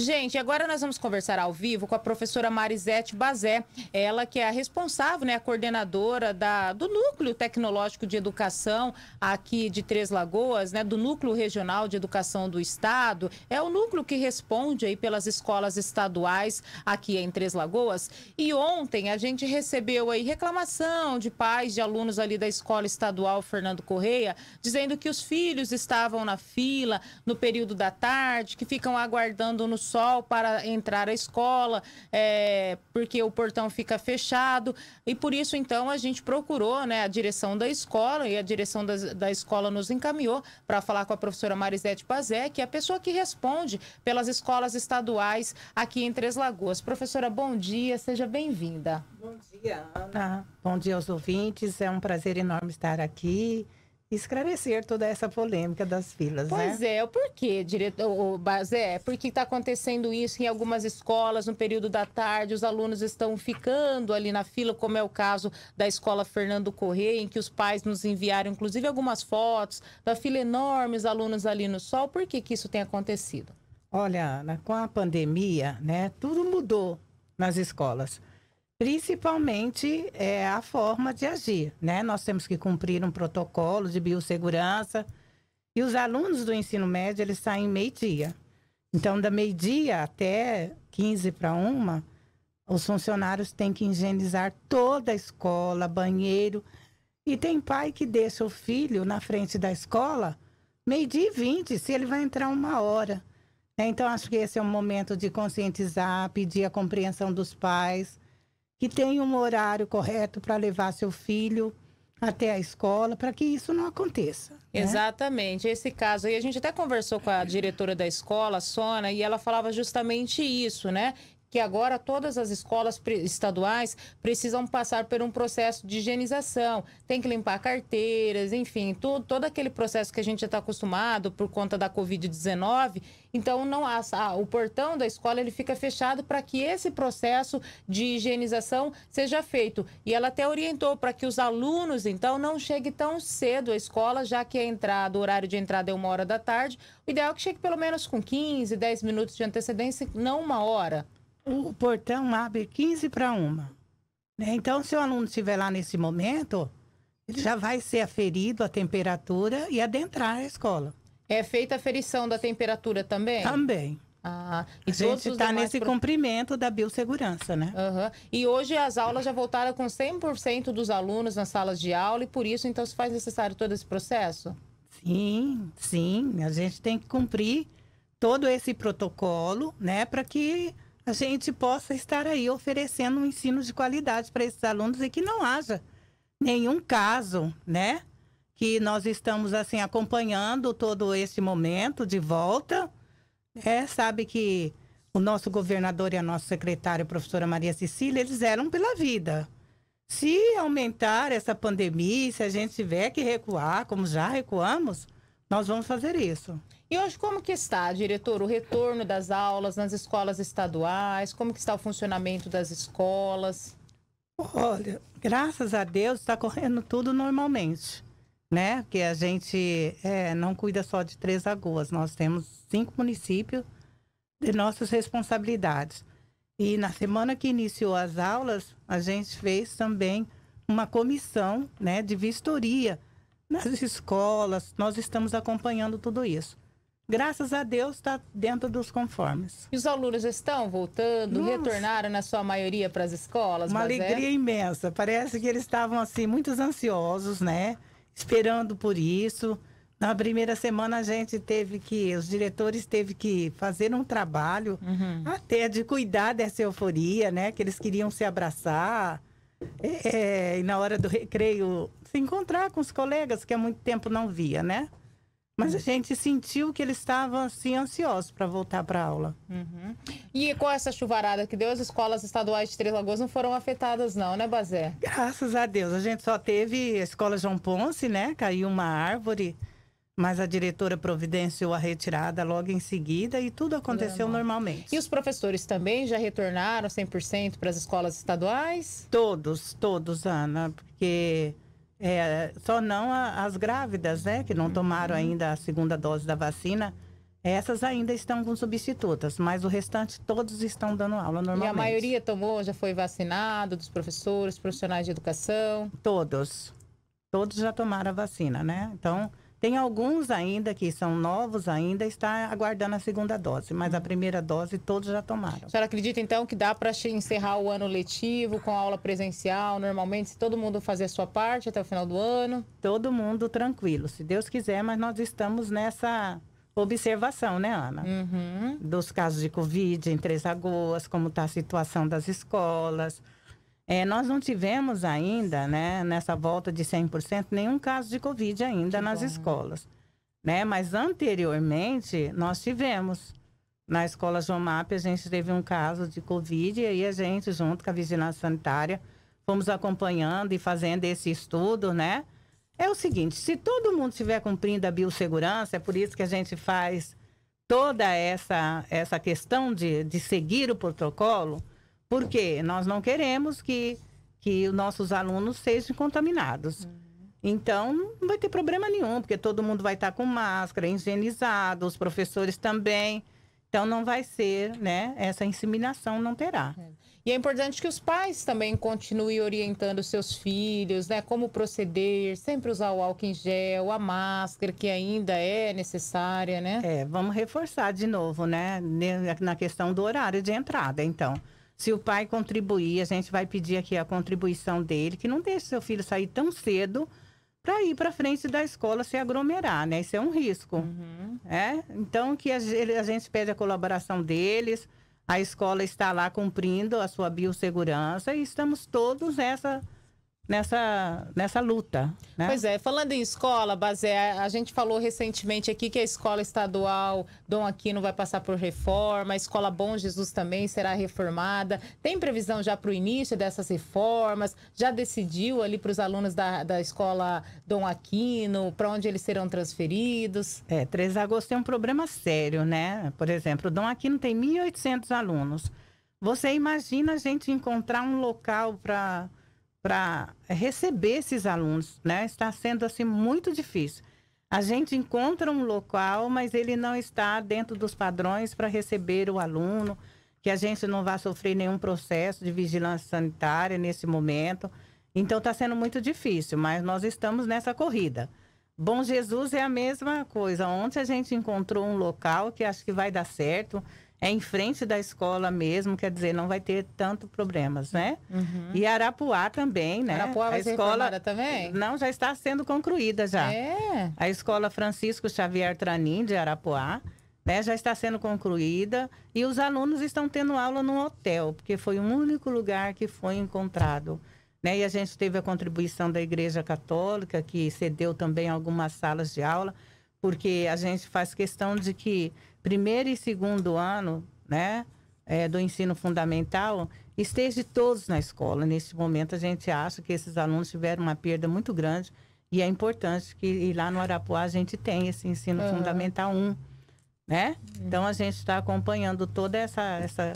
Gente, agora nós vamos conversar ao vivo com a professora Marisete Bazé, ela que é a responsável, né, a coordenadora da, do Núcleo Tecnológico de Educação aqui de Três Lagoas, né, do Núcleo Regional de Educação do Estado. É o núcleo que responde aí pelas escolas estaduais aqui em Três Lagoas. E ontem a gente recebeu aí reclamação de pais de alunos ali da Escola Estadual Fernando Correia, dizendo que os filhos estavam na fila no período da tarde, que ficam aguardando nos sol para entrar à escola, é, porque o portão fica fechado. E por isso, então, a gente procurou né, a direção da escola e a direção da, da escola nos encaminhou para falar com a professora Marisete Pazé, que é a pessoa que responde pelas escolas estaduais aqui em Três Lagoas. Professora, bom dia, seja bem-vinda. Bom dia, Ana. Ah, bom dia aos ouvintes, é um prazer enorme estar aqui esclarecer toda essa polêmica das filas. Né? Pois né? é, o porquê, diretor Zé, é por que está acontecendo isso em algumas escolas no período da tarde? Os alunos estão ficando ali na fila, como é o caso da escola Fernando Correia, em que os pais nos enviaram, inclusive, algumas fotos da fila enorme, os alunos ali no sol. Por que, que isso tem acontecido? Olha, Ana, com a pandemia, né, tudo mudou nas escolas principalmente é, a forma de agir. Né? Nós temos que cumprir um protocolo de biossegurança. E os alunos do ensino médio, eles saem meio-dia. Então, da meio-dia até 15 para uma, os funcionários têm que higienizar toda a escola, banheiro. E tem pai que deixa o filho na frente da escola meio-dia e 20, se ele vai entrar uma hora. Então, acho que esse é um momento de conscientizar, pedir a compreensão dos pais, que tenha um horário correto para levar seu filho até a escola para que isso não aconteça. Né? Exatamente, esse caso aí a gente até conversou com a diretora da escola, Sona, e ela falava justamente isso, né? que agora todas as escolas estaduais precisam passar por um processo de higienização. Tem que limpar carteiras, enfim, todo, todo aquele processo que a gente já está acostumado por conta da Covid-19. Então, não o portão da escola ele fica fechado para que esse processo de higienização seja feito. E ela até orientou para que os alunos, então, não cheguem tão cedo à escola, já que a entrada, o horário de entrada é uma hora da tarde. O ideal é que chegue pelo menos com 15, 10 minutos de antecedência, não uma hora o portão abre 15 para uma. Né? Então, se o aluno estiver lá nesse momento, ele já vai ser aferido a temperatura e adentrar a escola. É feita a aferição da temperatura também? Também. Ah, a gente está nesse pro... cumprimento da biossegurança, né? Uhum. E hoje as aulas já voltaram com 100% dos alunos nas salas de aula e por isso, então, se faz necessário todo esse processo? Sim, sim. A gente tem que cumprir todo esse protocolo, né? Para que a gente possa estar aí oferecendo um ensino de qualidade para esses alunos e que não haja nenhum caso, né? Que nós estamos assim acompanhando todo esse momento de volta. É, sabe que o nosso governador e a nossa secretária, a professora Maria Cecília, eles eram pela vida. Se aumentar essa pandemia, se a gente tiver que recuar, como já recuamos, nós vamos fazer isso. E hoje como que está, diretor, o retorno das aulas nas escolas estaduais? Como que está o funcionamento das escolas? Olha, graças a Deus está correndo tudo normalmente, né? Porque a gente é, não cuida só de Três Lagoas, nós temos cinco municípios de nossas responsabilidades. E na semana que iniciou as aulas, a gente fez também uma comissão né, de vistoria nas escolas, nós estamos acompanhando tudo isso. Graças a Deus está dentro dos conformes. E os alunos estão voltando, Nossa. retornaram na sua maioria para as escolas? Uma alegria é? imensa. Parece que eles estavam assim muito ansiosos, né? Esperando por isso. Na primeira semana a gente teve que, os diretores teve que fazer um trabalho uhum. até de cuidar dessa euforia, né? Que eles queriam se abraçar. É, é e na hora do recreio se encontrar com os colegas que há muito tempo não via, né? Mas a hum. gente sentiu que eles estavam assim ansiosos para voltar para aula. Uhum. E com essa chuvarada que deu, as escolas estaduais de Três Lagoas não foram afetadas não, né, Bazé? Graças a Deus. A gente só teve a escola João Ponce, né? Caiu uma árvore, mas a diretora providenciou a retirada logo em seguida e tudo aconteceu normalmente. E os professores também já retornaram 100% para as escolas estaduais? Todos, todos, Ana, porque é, só não a, as grávidas, né, que não uhum. tomaram ainda a segunda dose da vacina. Essas ainda estão com substitutas, mas o restante todos estão dando aula normalmente. E a maioria tomou, já foi vacinado, dos professores, profissionais de educação? Todos. Todos já tomaram a vacina, né? Então, tem alguns ainda que são novos ainda, está aguardando a segunda dose, mas a hum. primeira dose todos já tomaram. A senhora acredita então que dá para encerrar o ano letivo com aula presencial, normalmente, se todo mundo fazer a sua parte até o final do ano? Todo mundo tranquilo, se Deus quiser, mas nós estamos nessa observação, né, Ana? Uhum. Dos casos de Covid em Três Lagoas, como está a situação das escolas é, nós não tivemos ainda, né, nessa volta de 100%, nenhum caso de Covid ainda que nas bom. escolas. Né? Mas anteriormente, nós tivemos. Na escola Jomap, a gente teve um caso de Covid e aí a gente, junto com a Vigilância Sanitária, fomos acompanhando e fazendo esse estudo, né? É o seguinte, se todo mundo estiver cumprindo a biossegurança, é por isso que a gente faz toda essa, essa questão de, de seguir o protocolo, porque nós não queremos que, que os nossos alunos sejam contaminados. Então, não vai ter problema nenhum, porque todo mundo vai estar com máscara, higienizado, os professores também. Então, não vai ser, né? Essa inseminação não terá. É. E é importante que os pais também continuem orientando seus filhos, né? Como proceder, sempre usar o álcool em gel, a máscara, que ainda é necessária, né? É, vamos reforçar de novo, né? Na questão do horário de entrada, então. Se o pai contribuir, a gente vai pedir aqui a contribuição dele, que não deixe seu filho sair tão cedo para ir para frente da escola se aglomerar, né? Isso é um risco, uhum. é? Então que a, a gente pede a colaboração deles, a escola está lá cumprindo a sua biossegurança e estamos todos nessa nessa, nessa luta. Né? Pois é, falando em escola, Bazé, a gente falou recentemente aqui que a escola estadual Dom Aquino vai passar por reforma, a escola Bom Jesus também será reformada. Tem previsão já para o início dessas reformas? Já decidiu ali para os alunos da, da escola Dom Aquino, para onde eles serão transferidos? É, 3 de agosto tem é um problema sério, né? Por exemplo, Dom Aquino tem 1.800 alunos. Você imagina a gente encontrar um local para para receber esses alunos, né? Está sendo assim muito difícil. A gente encontra um local, mas ele não está dentro dos padrões para receber o aluno, que a gente não vai sofrer nenhum processo de vigilância sanitária nesse momento. Então está sendo muito difícil, mas nós estamos nessa corrida. Bom Jesus é a mesma coisa. Ontem a gente encontrou um local que acho que vai dar certo é em frente da escola mesmo, quer dizer, não vai ter tanto problemas, né? Uhum. E Arapuá também, né? Arapuá vai a ser escola também? Não, já está sendo concluída já. É. A escola Francisco Xavier Tranin de Arapuá, né, já está sendo concluída e os alunos estão tendo aula no hotel, porque foi o único lugar que foi encontrado. Né? E a gente teve a contribuição da Igreja Católica, que cedeu também algumas salas de aula, porque a gente faz questão de que primeiro e segundo ano, né? É, do ensino fundamental, esteja todos na escola. Neste momento, a gente acha que esses alunos tiveram uma perda muito grande e é importante que lá no Arapuá a gente tenha esse ensino uhum. fundamental 1, né? Uhum. Então, a gente está acompanhando toda essa, essa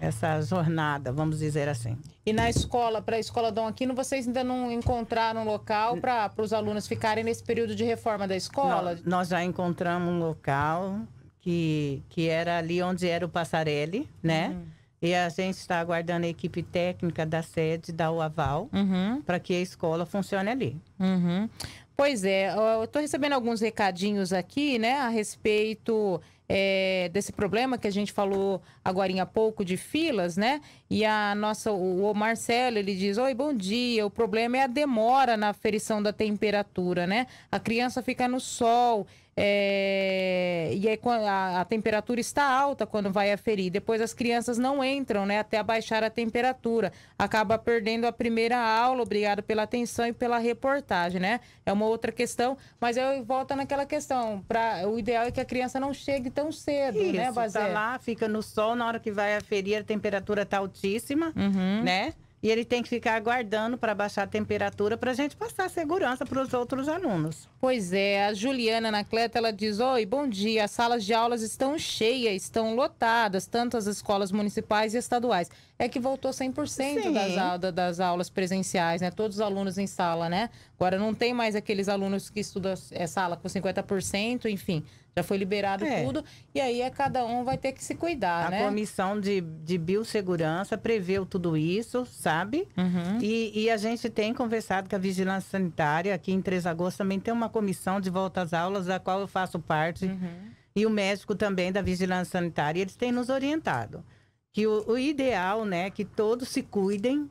essa jornada, vamos dizer assim. E na escola, para a escola Dom Aquino, vocês ainda não encontraram um local para os alunos ficarem nesse período de reforma da escola? nós já encontramos um local, que, que era ali onde era o Passarelli, né? Uhum. E a gente está aguardando a equipe técnica da sede, da UAVAL, uhum. para que a escola funcione ali. Uhum. Pois é, eu estou recebendo alguns recadinhos aqui, né, a respeito é, desse problema que a gente falou agora há pouco de filas, né? E a nossa, o Marcelo, ele diz: Oi, bom dia. O problema é a demora na aferição da temperatura, né? A criança fica no sol. É, e aí a, a, temperatura está alta quando vai aferir. Depois as crianças não entram, né? Até abaixar a temperatura. Acaba perdendo a primeira aula. Obrigado pela atenção e pela reportagem, né? É uma outra questão, mas eu volto naquela questão. Pra, o ideal é que a criança não chegue tão cedo, né, Isso, né, Bazé? Tá lá, fica no sol, na hora que vai aferir, a temperatura está altíssima, uhum. né? E ele tem que ficar aguardando para baixar a temperatura para a gente passar segurança para os outros alunos. Pois é, a Juliana Anacleta ela diz: Oi, bom dia. As salas de aulas estão cheias, estão lotadas, tanto as escolas municipais e estaduais. É que voltou 100% das, a, das aulas presenciais, né? Todos os alunos em sala, né? Agora não tem mais aqueles alunos que estudam é, sala com 50%, enfim. Já foi liberado é. tudo. E aí é, cada um vai ter que se cuidar, a né? A comissão de, de biossegurança preveu tudo isso, sabe? Uhum. E, e, a gente tem conversado com a Vigilância Sanitária. Aqui em 3 de agosto também tem uma comissão de volta às aulas, da qual eu faço parte. Uhum. E o médico também da Vigilância Sanitária. Eles têm nos orientado. Que o, o ideal, né, é que todos se cuidem,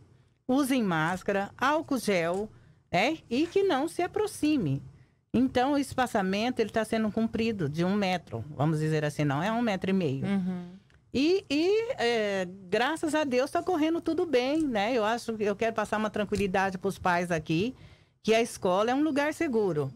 usem máscara, álcool gel, né? E que não se aproxime. Então, o espaçamento ele está sendo cumprido de um metro, vamos dizer assim, não é um metro e meio. Uhum. E, e é, graças a Deus está correndo tudo bem, né? Eu acho que eu quero passar uma tranquilidade para os pais aqui, que a escola é um lugar seguro,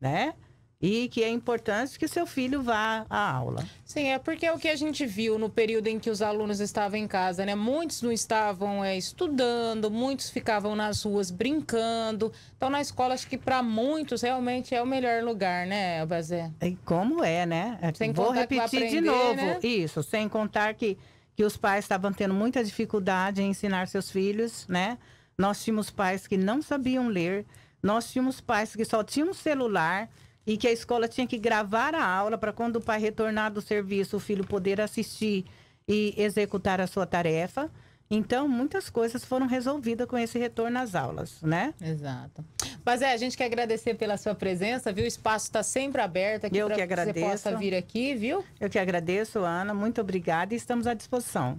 né? E que é importante que seu filho vá à aula. Sim, é porque é o que a gente viu no período em que os alunos estavam em casa, né? Muitos não estavam é, estudando, muitos ficavam nas ruas brincando. Então, na escola, acho que para muitos realmente é o melhor lugar, né, Bazé? E como é, né? É, sem Vou repetir aprender, de novo. Né? Isso, sem contar que, que os pais estavam tendo muita dificuldade em ensinar seus filhos, né? Nós tínhamos pais que não sabiam ler, nós tínhamos pais que só tinham celular e que a escola tinha que gravar a aula para quando o pai retornar do serviço, o filho poder assistir e executar a sua tarefa. Então, muitas coisas foram resolvidas com esse retorno às aulas, né? Exato. Mas é, a gente quer agradecer pela sua presença, viu? O espaço está sempre aberto aqui para que agradeço. você possa vir aqui, viu? Eu que agradeço, Ana. Muito obrigada e estamos à disposição.